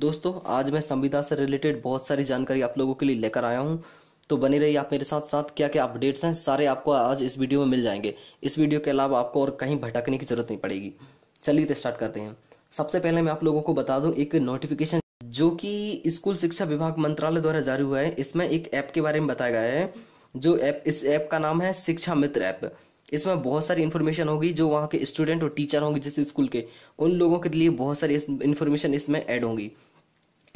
दोस्तों आज मैं संविदा से रिलेटेड बहुत सारी जानकारी आप लोगों के लिए लेकर आया हूँ तो बने रहिए आप मेरे साथ साथ क्या क्या अपडेट्स हैं सारे आपको आज इस वीडियो में मिल जाएंगे इस वीडियो के अलावा आपको और कहीं भटकने की जरूरत नहीं पड़ेगी चलिए तो स्टार्ट करते हैं सबसे पहले मैं आप लोगों को बता दूं एक नोटिफिकेशन जो कि स्कूल शिक्षा विभाग मंत्रालय द्वारा जारी हुआ है इसमें एक ऐप के बारे में बताया गया है जो ऐप इस ऐप का नाम है शिक्षा मित्र ऐप इसमें बहुत सारी इन्फॉर्मेशन होगी जो वहाँ के स्टूडेंट और टीचर होंगे जिस स्कूल के उन लोगों के लिए बहुत सारी इन्फॉर्मेशन इसमें ऐड होंगी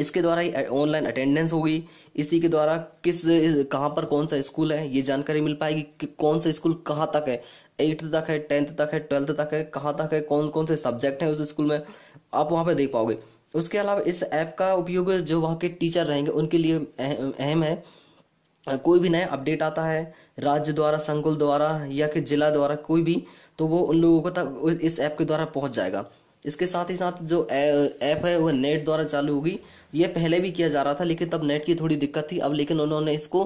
इसके द्वारा ही ऑनलाइन अटेंडेंस होगी इसी के द्वारा किस कहाँ पर कौन सा स्कूल है ये जानकारी मिल पाएगी कि कौन सा स्कूल कहाँ तक है एट्थ तक है टेंथ तक है ट्वेल्थ तक है कहाँ तक है कौन कौन से सब्जेक्ट हैं उस स्कूल में आप वहाँ पर देख पाओगे उसके अलावा इस ऐप का उपयोग जो वहाँ के टीचर रहेंगे उनके लिए अहम है कोई भी नया अपडेट आता है राज्य द्वारा संकुल द्वारा या फिर जिला द्वारा कोई भी तो वो उन लोगों को तक इस ऐप के द्वारा पहुंच जाएगा इसके साथ ही साथ जो ऐप है वह नेट द्वारा चालू होगी यह पहले भी किया जा रहा था लेकिन तब नेट की थोड़ी दिक्कत थी अब लेकिन उन्होंने इसको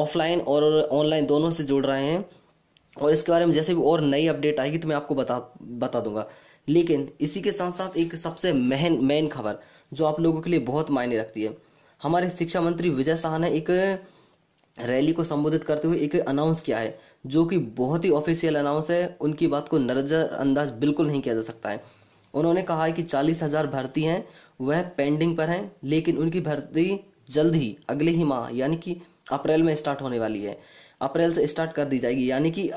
ऑफलाइन और ऑनलाइन दोनों से जोड़ रहे हैं और इसके बारे में जैसे भी और नई अपडेट आएगी तो मैं आपको बता बता दूंगा लेकिन इसी के साथ साथ एक सबसे मेन मेन खबर जो आप लोगों के लिए बहुत मायने रखती है हमारे शिक्षा मंत्री विजय शाह ने एक रैली को संबोधित करते हुए एक अनाउंस किया है जो कि बहुत ही ऑफिशियल अनाउंस है उनकी बात को नजरअंदाज बिल्कुल नहीं किया जा सकता है उन्होंने कहा है कि चालीस हजार भर्ती हैं वह पेंडिंग पर हैं लेकिन उनकी भर्ती जल्द ही अगले ही माह यानी कि अप्रैल में स्टार्ट होने वाली है अप्रैल से स्टार्ट कर दी जाएगी यानी कि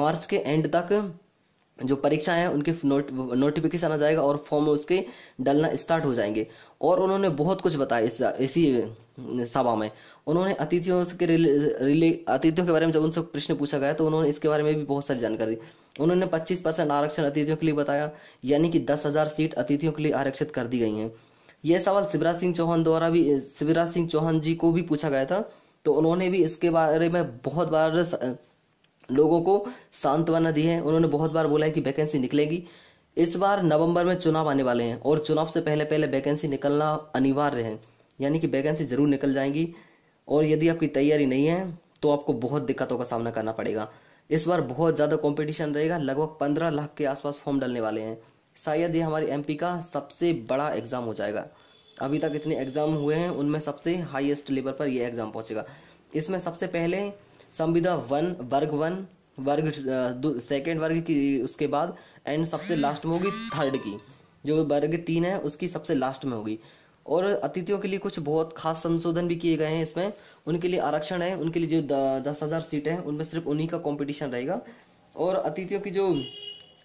मार्च के एंड तक जो परीक्षा है उनके नोट नोटिफिकेशन आ जाएगा और फॉर्म उसके डालना स्टार्ट हो जाएंगे और उन्होंने बहुत कुछ बताया इस इसी सभा में उन्होंने अतिथियों के रिले अतिथियों के बारे में जब उनसे प्रश्न पूछा गया तो उन्होंने इसके बारे में भी बहुत सारी जानकारी दी उन्होंने 25 परसेंट आरक्षण अतिथियों के लिए बताया यानी कि दस हजार सीट अतिथियों के लिए आरक्षित कर दी गई हैं यह सवाल शिवराज सिंह चौहान द्वारा भी शिवराज सिंह चौहान जी को भी पूछा गया था तो उन्होंने भी इसके बारे में बहुत बार लोगों को सांत्वना दी है उन्होंने बहुत बार बोला है कि वैकेंसी निकलेगी इस बार नवंबर में चुनाव आने वाले हैं और चुनाव से पहले पहले वैकेंसी निकलना अनिवार्य है यानी कि वैकेंसी जरूर निकल जाएंगी और यदि आपकी तैयारी नहीं है तो आपको बहुत दिक्कतों का सामना करना पड़ेगा इस बार बहुत ज़्यादा कॉम्पिटिशन रहेगा लगभग पंद्रह लाख के आसपास फॉर्म डालने वाले हैं शायद ये हमारे एमपी का सबसे बड़ा एग्ज़ाम हो जाएगा अभी तक इतने एग्ज़ाम हुए हैं उनमें सबसे हाईएस्ट लेवल पर यह एग्ज़ाम पहुंचेगा इसमें सबसे पहले संविधा वन वर्ग वन वर्ग सेकेंड वर्ग की उसके बाद एंड सबसे लास्ट में होगी थर्ड की जो वर्ग तीन है उसकी सबसे लास्ट में होगी और अतिथियों के लिए कुछ बहुत खास संशोधन भी किए गए हैं इसमें उनके लिए आरक्षण है उनके लिए जो दस हज़ार सीटें हैं उनमें सिर्फ उन्हीं का कंपटीशन रहेगा और अतिथियों की जो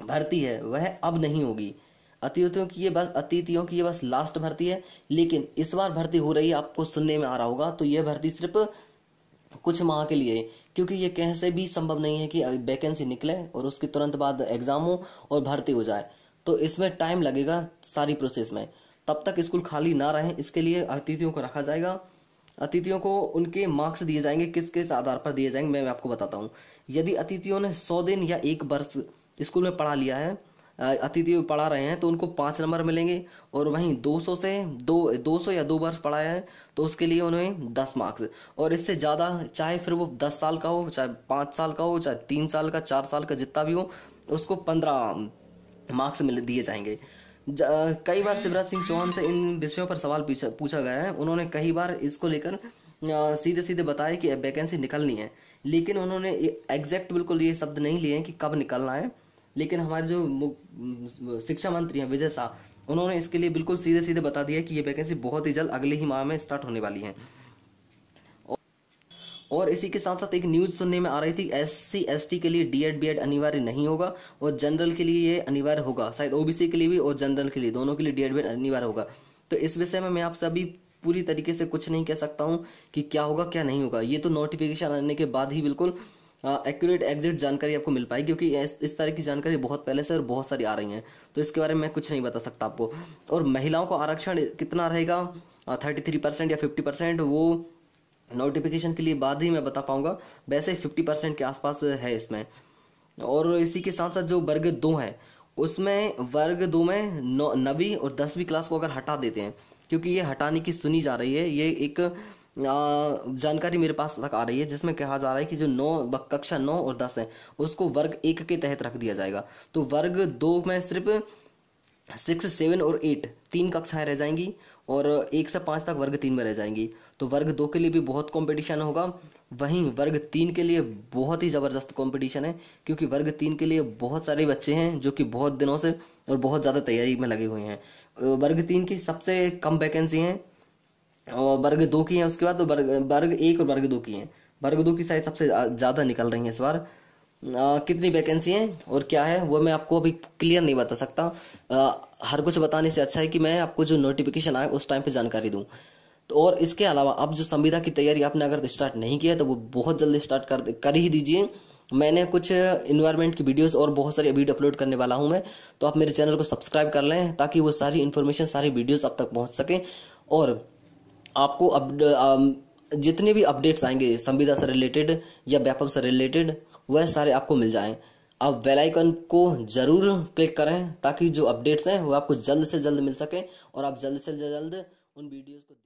भर्ती है वह अब नहीं होगी अतिथियों की ये बस अतिथियों की ये बस लास्ट भर्ती है लेकिन इस बार भर्ती हो रही है आपको सुनने में आ रहा होगा तो ये भर्ती सिर्फ कुछ माह के लिए क्योंकि ये कैसे भी संभव नहीं है कि वैकेंसी निकले और उसके तुरंत बाद एग्जाम हो और भर्ती हो जाए तो इसमें टाइम लगेगा सारी प्रोसेस में तब तक स्कूल खाली ना रहे इसके लिए अतिथियों को रखा जाएगा अतिथियों को उनके मार्क्स दिए जाएंगे किस किस आधार पर दिए जाएंगे मैं आपको बताता हूँ यदि अतिथियों ने सौ दिन या एक वर्ष स्कूल में पढ़ा लिया है अतिथि पढ़ा रहे हैं तो उनको पाँच नंबर मिलेंगे और वहीं 200 से दो 200 या दो वर्ष पढ़ाया है तो उसके लिए उन्हें 10 मार्क्स और इससे ज़्यादा चाहे फिर वो 10 साल का हो चाहे पाँच साल का हो चाहे तीन साल का चार साल का जितना भी हो उसको पंद्रह मार्क्स मिल दिए जाएंगे कई बार शिवराज सिंह चौहान से इन विषयों पर सवाल पूछा पूछा गया है उन्होंने कई बार इसको लेकर सीधे सीधे बताया कि वैकेंसी निकलनी है लेकिन उन्होंने एग्जैक्ट बिल्कुल ये शब्द नहीं लिए हैं कि कब निकलना है लेकिन हमारे जो शिक्षा मंत्री हैं विजय शाह उन्होंने इसके लिए बिल्कुल सीधे सीधे बता दिया कि ये वैकेंसी बहुत ही जल्द अगले ही माह में स्टार्ट होने वाली है और इसी के साथ साथ एक न्यूज सुनने में आ रही थी एस सी एस टी के लिए डी एड बी एड अनिवार्य नहीं होगा और जनरल के लिए ये अनिवार्य होगा शायद ओबीसी के लिए भी और जनरल के लिए दोनों के लिए डी एड बी एड अनिवार्य होगा तो इस विषय में मैं आप सभी पूरी तरीके से कुछ नहीं कह सकता हूँ कि क्या होगा क्या नहीं होगा ये तो नोटिफिकेशन आने के बाद ही बिल्कुल एक्यूरेट हाँ, एग्जिट जानकारी आपको मिल पाएगी क्योंकि इस, तरह की जानकारी बहुत पहले से और बहुत सारी आ रही हैं तो इसके बारे में कुछ नहीं बता सकता आपको और महिलाओं का आरक्षण कितना रहेगा थर्टी थ्री परसेंट या फिफ्टी परसेंट वो नोटिफिकेशन के लिए बाद ही मैं बता पाऊंगा वैसे फिफ्टी परसेंट के आसपास है इसमें और इसी के साथ साथ जो वर्ग दो है उसमें वर्ग दो में नौ नवी और दसवीं क्लास को अगर हटा देते हैं क्योंकि ये हटाने की सुनी जा रही है ये एक जानकारी मेरे पास तक आ रही है जिसमें कहा जा रहा है कि जो नौ कक्षा नौ और दस है उसको वर्ग एक के तहत रख दिया जाएगा तो वर्ग दो में सिर्फ सिक्स सेवन और एट तीन कक्षाएं रह जाएंगी और एक से पाँच तक वर्ग तीन में रह जाएंगी तो वर्ग दो के लिए भी बहुत कंपटीशन होगा वहीं वर्ग तीन के लिए बहुत ही ज़बरदस्त कंपटीशन है क्योंकि वर्ग तीन के लिए बहुत सारे बच्चे हैं जो कि बहुत दिनों से और बहुत ज़्यादा तैयारी में लगे हुए हैं वर्ग तीन की सबसे कम वैकेंसी है और वर्ग दो की हैं उसके बाद वर्ग तो वर्ग एक और वर्ग दो की हैं वर्ग दो की साइज सबसे ज़्यादा निकल रही है इस बार आ, कितनी वैकेंसी हैं और क्या है वो मैं आपको अभी क्लियर नहीं बता सकता आ, हर कुछ बताने से अच्छा है कि मैं आपको जो नोटिफिकेशन आए उस टाइम पे जानकारी दूँ तो और इसके अलावा अब जो संविदा की तैयारी आपने अगर स्टार्ट नहीं किया तो वो बहुत जल्दी स्टार्ट कर कर ही दीजिए मैंने कुछ इन्वायरमेंट की वीडियोस और बहुत सारी वीडियो अपलोड करने वाला हूं मैं तो आप मेरे चैनल को सब्सक्राइब कर लें ताकि वो सारी इन्फॉर्मेशन सारी वीडियोस आप तक पहुंच सकें और आपको अब um, जितने भी अपडेट्स आएंगे संविदा से रिलेटेड या व्यापम से रिलेटेड वह सारे आपको मिल जाएं आप बेल आइकन को जरूर क्लिक करें ताकि जो अपडेट्स हैं वो आपको जल्द से जल्द मिल सके और आप जल्द से जल्द उन वीडियोस को